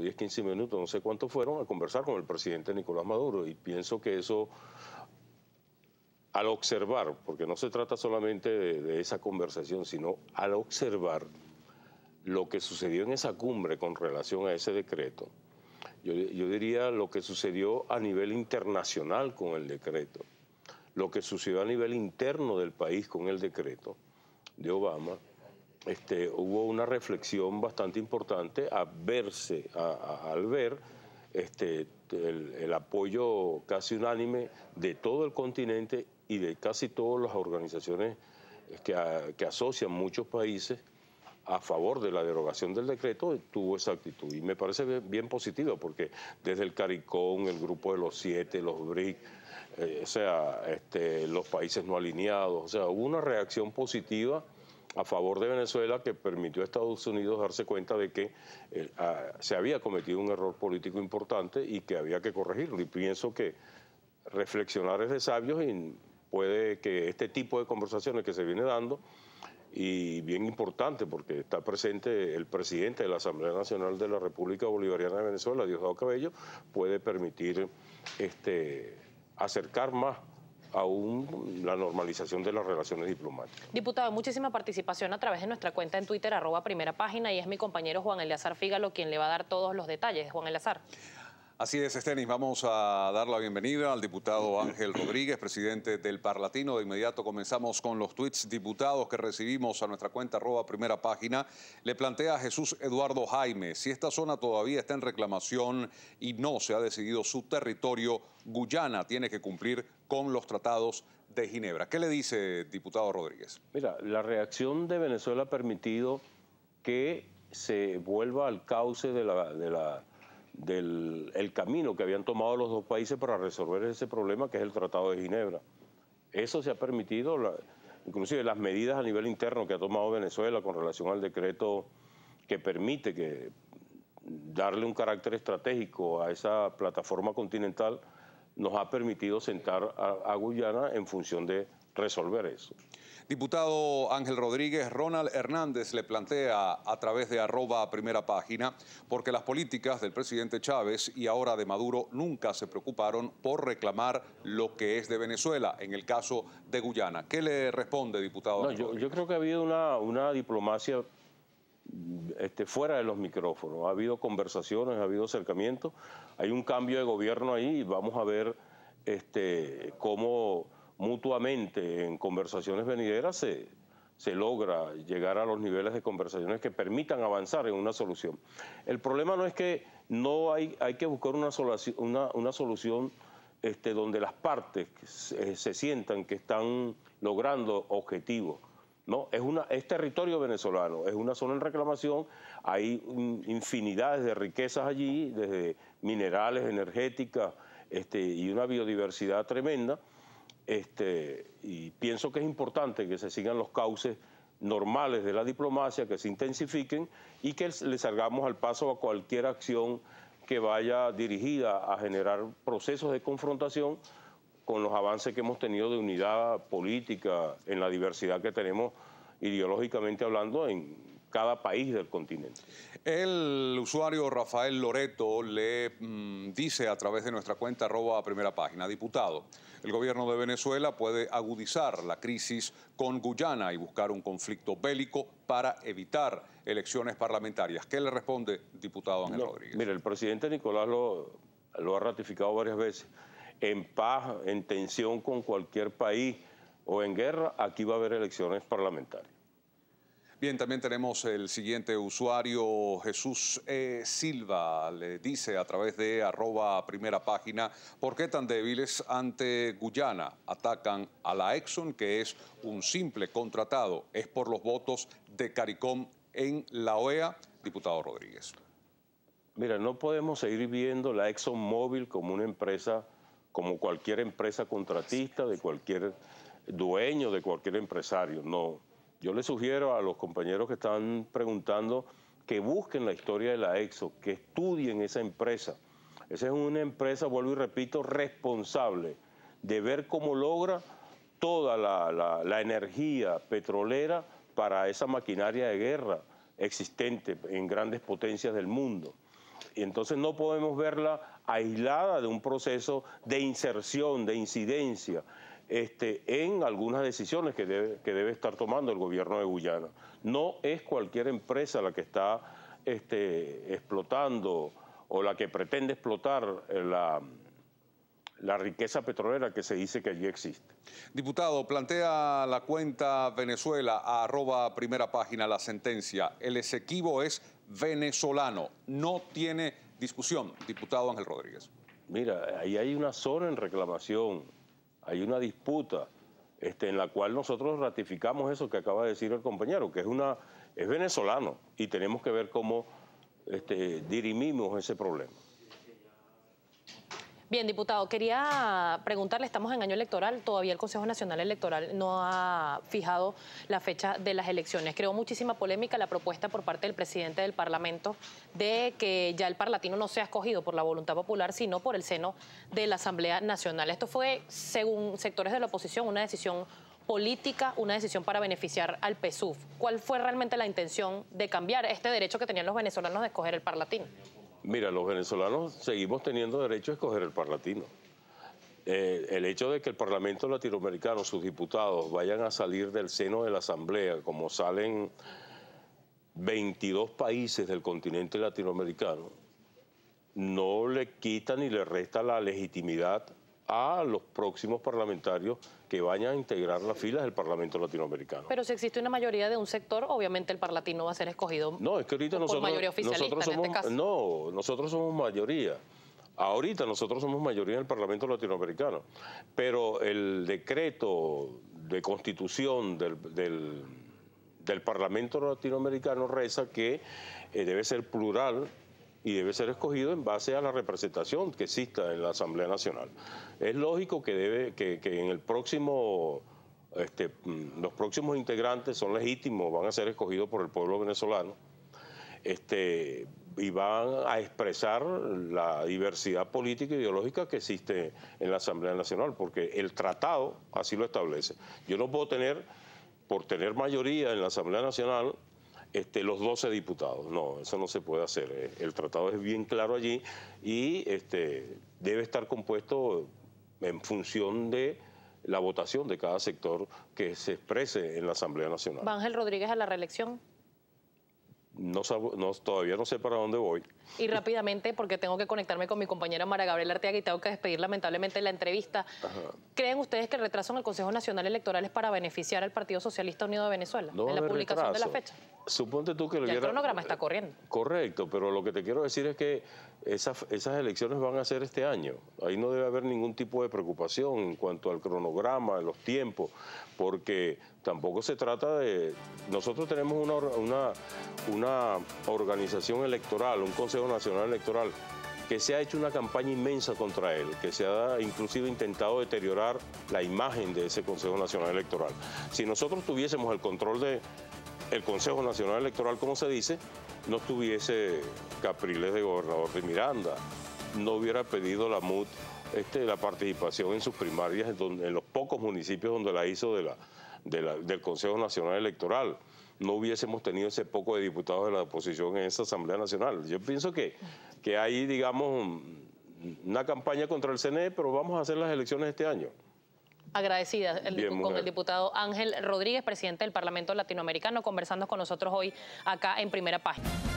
10, 15 minutos, no sé cuántos fueron, a conversar con el presidente Nicolás Maduro. Y pienso que eso, al observar, porque no se trata solamente de, esa conversación, sino al observar lo que sucedió en esa cumbre con relación a ese decreto, yo, yo, diría lo que sucedió a nivel internacional con el decreto, lo que sucedió a nivel interno del país con el decreto de Obama, este, hubo una reflexión bastante importante a verse, al ver este, el, apoyo casi unánime de todo el continente y de casi todas las organizaciones este, que, asocian muchos países a favor de la derogación del decreto tuvo esa actitud. Y me parece bien, positivo porque desde el CARICOM, el grupo de los siete, los BRIC, eh, o sea, los países no alineados, o sea, hubo una reacción positiva a favor de Venezuela que permitió a Estados Unidos darse cuenta de que eh, ah, se había cometido un error político importante y que había que corregirlo. Y pienso que reflexionar es de sabios y puede que este tipo de conversaciones que se viene dando, y bien importante porque está presente el presidente de la Asamblea Nacional de la República Bolivariana de Venezuela, Diosdado Cabello, puede permitir este, acercar más aún la normalización de las relaciones diplomáticas. Diputado, muchísima participación a través de nuestra cuenta en Twitter, arroba primera página, y es mi compañero Juan Eleazar Fígalo quien le va a dar todos los detalles. Juan Eleazar. Así es, Estenis. Vamos a dar la bienvenida al diputado Ángel Rodríguez, presidente del Parlatino. De inmediato comenzamos con los tweets diputados que recibimos a nuestra cuenta arroba primera página. Le plantea a Jesús Eduardo Jaime, si esta zona todavía está en reclamación y no se ha decidido su territorio, Guyana tiene que cumplir con los tratados de Ginebra. ¿Qué le dice, diputado Rodríguez? Mira, la reacción de Venezuela ha permitido que se vuelva al cauce de la, de la del el camino que habían tomado los dos países para resolver ese problema que es el Tratado de Ginebra. Eso se ha permitido, inclusive las medidas a nivel interno que ha tomado Venezuela con relación al decreto que permite que darle un carácter estratégico a esa plataforma continental nos ha permitido sentar a Guyana en función de resolver eso. Diputado Ángel Rodríguez, Ronald Hernández le plantea a través de arroba primera página, porque las políticas del presidente Chávez y ahora de Maduro nunca se preocuparon por reclamar lo que es de Venezuela, en el caso de Guyana. ¿Qué le responde, diputado? yo, creo que ha habido una, una diplomacia este, fuera de los micrófonos. Ha habido conversaciones, ha habido acercamientos. Hay un cambio de gobierno ahí y vamos a ver este, cómo mutuamente en conversaciones venideras se, logra llegar a los niveles de conversaciones que permitan avanzar en una solución. El problema no es que no hay, que buscar una, solución, una, este, donde las partes eh, se, sientan que están logrando objetivos. ¿no? Es, territorio venezolano, es una zona en reclamación, hay infinidades de riquezas allí, desde minerales, energéticas este, y una biodiversidad tremenda este, y pienso que es importante que se sigan los cauces normales de la diplomacia, que se intensifiquen y que le salgamos al paso a cualquier acción que vaya dirigida a generar procesos de confrontación con los avances que hemos tenido de unidad política en la diversidad que tenemos ideológicamente hablando en cada país del continente. El usuario Rafael Loreto le mm, dice a través de nuestra cuenta arroba primera página, diputado, el gobierno de Venezuela puede agudizar la crisis con Guyana y buscar un conflicto bélico para evitar elecciones parlamentarias. ¿Qué le responde, diputado Ángel Rodríguez? Mire, el presidente Nicolás lo ha ratificado varias veces. En paz, en tensión con cualquier país o en guerra, aquí va a haber elecciones parlamentarias. Bien, también tenemos el siguiente usuario, Jesús eh, Silva, le dice a través de arroba primera página, ¿por qué tan débiles ante Guyana? Atacan a la Exxon, que es un simple contratado, es por los votos de CARICOM en la OEA, diputado Rodríguez. Mira, no podemos seguir viendo la ExxonMobil como una empresa, como cualquier empresa contratista, de cualquier dueño, de cualquier empresario, no yo le sugiero a los compañeros que están preguntando que busquen la historia de la EXO, que estudien esa empresa. Esa es una empresa, vuelvo y repito, responsable de ver cómo logra toda la, la energía petrolera para esa maquinaria de guerra existente en grandes potencias del mundo. Y entonces no podemos verla aislada de un proceso de inserción, de incidencia. Este, en algunas decisiones que debe, estar tomando el gobierno de Guyana. No es cualquier empresa la que está este, explotando o la que pretende explotar eh, la, la riqueza petrolera que se dice que allí existe. Diputado, plantea la cuenta Venezuela arroba primera página la sentencia. El exequivo es venezolano, no tiene discusión. Diputado Ángel Rodríguez. Mira, ahí hay una zona en reclamación hay una disputa este, en la cual nosotros ratificamos eso que acaba de decir el compañero, que es, una, es venezolano y tenemos que ver cómo este, dirimimos ese problema. Bien, diputado, quería preguntarle, estamos en año electoral, todavía el Consejo Nacional Electoral no ha fijado la fecha de las elecciones. Creó muchísima polémica la propuesta por parte del presidente del Parlamento de que ya el parlatino no sea escogido por la voluntad popular, sino por el seno de la Asamblea Nacional. Esto fue, según sectores de la oposición, una decisión política, una decisión para beneficiar al PSUV. ¿Cuál fue realmente la intención de cambiar este derecho que tenían los venezolanos de escoger el parlatino? Mira, los venezolanos seguimos teniendo derecho a escoger el parlatino. Eh, el hecho de que el Parlamento latinoamericano, sus diputados, vayan a salir del seno de la Asamblea, como salen 22 países del continente latinoamericano, no le quita ni le resta la legitimidad a los próximos parlamentarios que vayan a integrar las filas del Parlamento Latinoamericano. Pero si existe una mayoría de un sector, obviamente el parlatino va a ser escogido. No, es que ahorita nosotros, mayoría este somos, no, nosotros somos mayoría. Ahorita nosotros somos mayoría en el Parlamento Latinoamericano, pero el decreto de constitución del, Parlamento Latinoamericano reza que eh, debe ser plural y debe ser escogido en base a la representación que exista en la Asamblea Nacional. Es lógico que debe que, en el próximo este, mm, los próximos integrantes son legítimos, van a ser escogidos por el pueblo venezolano. Este, y van a expresar la diversidad política e ideológica que existe en la Asamblea Nacional, porque el tratado así lo establece. Yo no puedo tener, por tener mayoría en la Asamblea Nacional, este, los 12 diputados. No, eso no se puede hacer. Eh, el tratado es bien claro allí y este, debe estar compuesto en función de la votación de cada sector que se exprese en la Asamblea Nacional. ¿Va Ángel Rodríguez a la reelección? No, no, todavía no sé para dónde voy. Y rápidamente, porque tengo que conectarme con mi compañera Mara Gabriela Arteaga y tengo que despedir lamentablemente la entrevista. ¿Creen ustedes que el retraso en el Consejo Nacional Electoral es para beneficiar al Partido Socialista Unido de Venezuela en la publicación de la fecha? Suponte tú que lo El cronograma está corriendo. Correcto, pero lo que te quiero decir es que esas, esas elecciones van a ser este año. Ahí no debe haber ningún tipo de preocupación en cuanto al cronograma, los tiempos, porque tampoco se trata de... Nosotros tenemos una, una, una organización electoral, un consejo Consejo Nacional Electoral, que se ha hecho una campaña inmensa contra él, que se ha inclusive intentado deteriorar la imagen de ese Consejo Nacional Electoral. Si nosotros tuviésemos el control del Consejo Nacional Electoral, como se dice, no estuviese Capriles de gobernador de Miranda, no hubiera pedido la MUT este, la participación en sus primarias en, los pocos municipios donde la hizo del Consejo Nacional Electoral no hubiésemos tenido ese poco de diputados de la oposición en esa Asamblea Nacional. Yo pienso que, que hay, digamos, una campaña contra el CNE, pero vamos a hacer las elecciones este año. Agradecida con el diputado Ángel Rodríguez, presidente del Parlamento Latinoamericano, conversando con nosotros hoy acá en Primera Página.